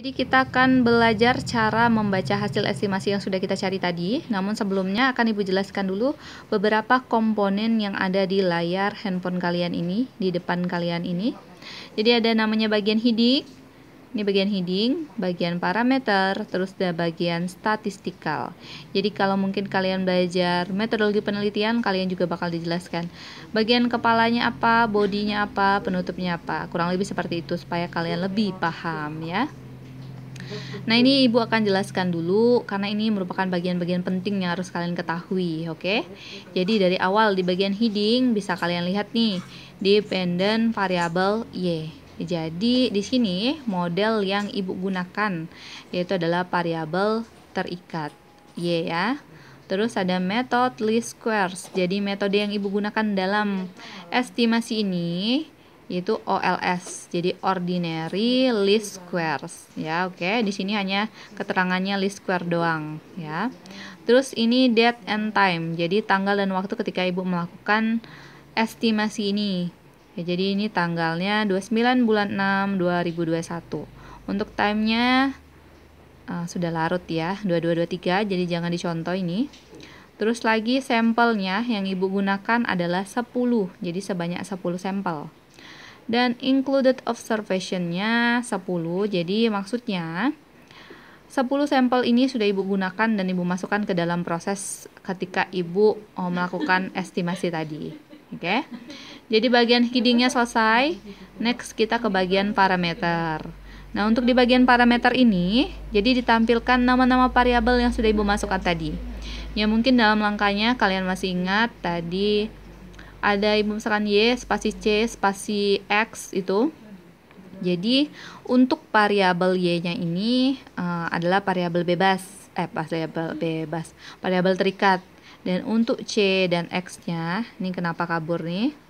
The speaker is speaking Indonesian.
Jadi kita akan belajar cara membaca hasil estimasi yang sudah kita cari tadi. Namun sebelumnya akan Ibu jelaskan dulu beberapa komponen yang ada di layar handphone kalian ini, di depan kalian ini. Jadi ada namanya bagian heading. Ini bagian heading, bagian parameter, terus ada bagian statistikal. Jadi kalau mungkin kalian belajar metodologi penelitian, kalian juga bakal dijelaskan. Bagian kepalanya apa, bodinya apa, penutupnya apa. Kurang lebih seperti itu supaya kalian lebih paham ya. Nah, ini Ibu akan jelaskan dulu karena ini merupakan bagian-bagian penting yang harus kalian ketahui, oke? Okay? Jadi dari awal di bagian heading bisa kalian lihat nih, dependent variable y. Jadi di sini model yang Ibu gunakan yaitu adalah variabel terikat y ya. Terus ada method least squares. Jadi metode yang Ibu gunakan dalam estimasi ini yaitu OLS. Jadi ordinary least squares ya. Oke, okay. di sini hanya keterangannya least square doang ya. Terus ini date and time. Jadi tanggal dan waktu ketika Ibu melakukan estimasi ini. Ya, jadi ini tanggalnya 29 bulan 6 2021. Untuk timenya uh, sudah larut ya, 2223 jadi jangan dicontoh ini. Terus lagi sampelnya yang ibu gunakan adalah 10, jadi sebanyak 10 sampel dan included observationnya 10 jadi maksudnya 10 sampel ini sudah ibu gunakan dan ibu masukkan ke dalam proses ketika ibu oh, melakukan estimasi tadi oke okay? jadi bagian headingnya selesai next kita ke bagian parameter Nah, untuk di bagian parameter ini, jadi ditampilkan nama-nama variabel yang sudah Ibu masukkan tadi. Ya, mungkin dalam langkahnya kalian masih ingat tadi ada misalkan Y spasi C spasi X itu jadi untuk variabel y-nya ini uh, adalah variabel bebas, eh variabel bebas, variabel terikat. Dan untuk c dan x-nya, ini kenapa kabur nih?